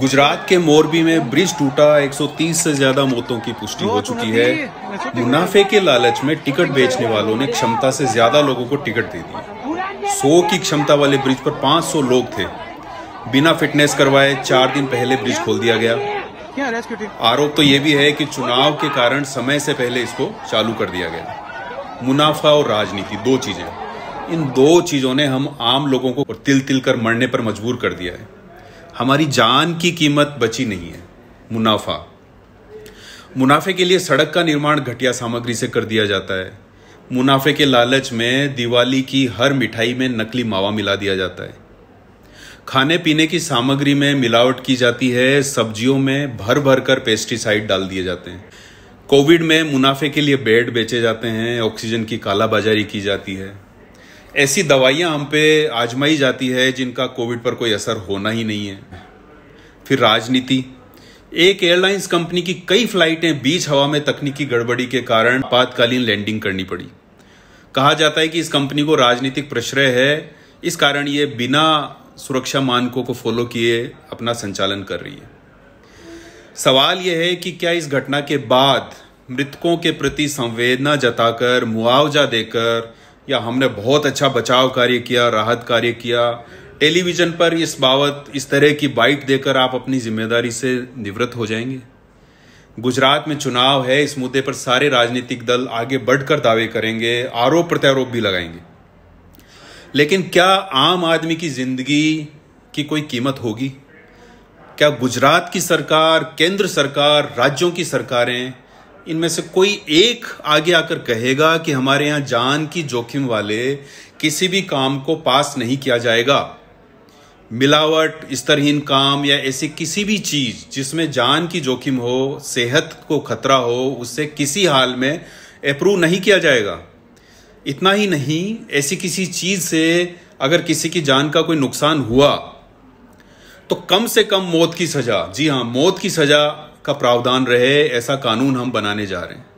गुजरात के मोरबी में ब्रिज टूटा 130 से ज्यादा मौतों की पुष्टि हो चुकी है मुनाफे के लालच में टिकट बेचने वालों ने क्षमता से ज्यादा लोगों को टिकट दे दी 100 की क्षमता वाले ब्रिज पर 500 लोग थे बिना फिटनेस करवाए चार दिन पहले ब्रिज खोल दिया गया आरोप तो ये भी है कि चुनाव के कारण समय से पहले इसको चालू कर दिया गया मुनाफा और राजनीति दो चीजें इन दो चीजों ने हम आम लोगों को तिल तिल कर मरने पर मजबूर कर दिया है हमारी जान की कीमत बची नहीं है मुनाफा मुनाफे के लिए सड़क का निर्माण घटिया सामग्री से कर दिया जाता है मुनाफे के लालच में दिवाली की हर मिठाई में नकली मावा मिला दिया जाता है खाने पीने की सामग्री में मिलावट की जाती है सब्जियों में भर भर कर पेस्टिसाइड डाल दिए जाते हैं कोविड में मुनाफे के लिए बेड बेचे जाते हैं ऑक्सीजन की कालाबाजारी की जाती है ऐसी दवाइयां हम पे आजमाई जाती है जिनका कोविड पर कोई असर होना ही नहीं है फिर राजनीति एक एयरलाइंस कंपनी की कई फ्लाइटें बीच हवा में तकनीकी गड़बड़ी के कारण आपातकालीन लैंडिंग करनी पड़ी कहा जाता है कि इस कंपनी को राजनीतिक प्रश्रय है इस कारण ये बिना सुरक्षा मानकों को फॉलो किए अपना संचालन कर रही है सवाल यह है कि क्या इस घटना के बाद मृतकों के प्रति संवेदना जताकर मुआवजा देकर या हमने बहुत अच्छा बचाव कार्य किया राहत कार्य किया टेलीविज़न पर इस बाबत इस तरह की बाइट देकर आप अपनी जिम्मेदारी से निवृत्त हो जाएंगे गुजरात में चुनाव है इस मुद्दे पर सारे राजनीतिक दल आगे बढ़कर दावे करेंगे आरोप प्रत्यारोप भी लगाएंगे लेकिन क्या आम आदमी की जिंदगी की कोई कीमत होगी क्या गुजरात की सरकार केंद्र सरकार राज्यों की सरकारें इनमें से कोई एक आगे आकर कहेगा कि हमारे यहाँ जान की जोखिम वाले किसी भी काम को पास नहीं किया जाएगा मिलावट स्तरहीन काम या ऐसी किसी भी चीज जिसमें जान की जोखिम हो सेहत को खतरा हो उससे किसी हाल में अप्रूव नहीं किया जाएगा इतना ही नहीं ऐसी किसी चीज से अगर किसी की जान का कोई नुकसान हुआ तो कम से कम मौत की सजा जी हाँ मौत की सजा का प्रावधान रहे ऐसा कानून हम बनाने जा रहे हैं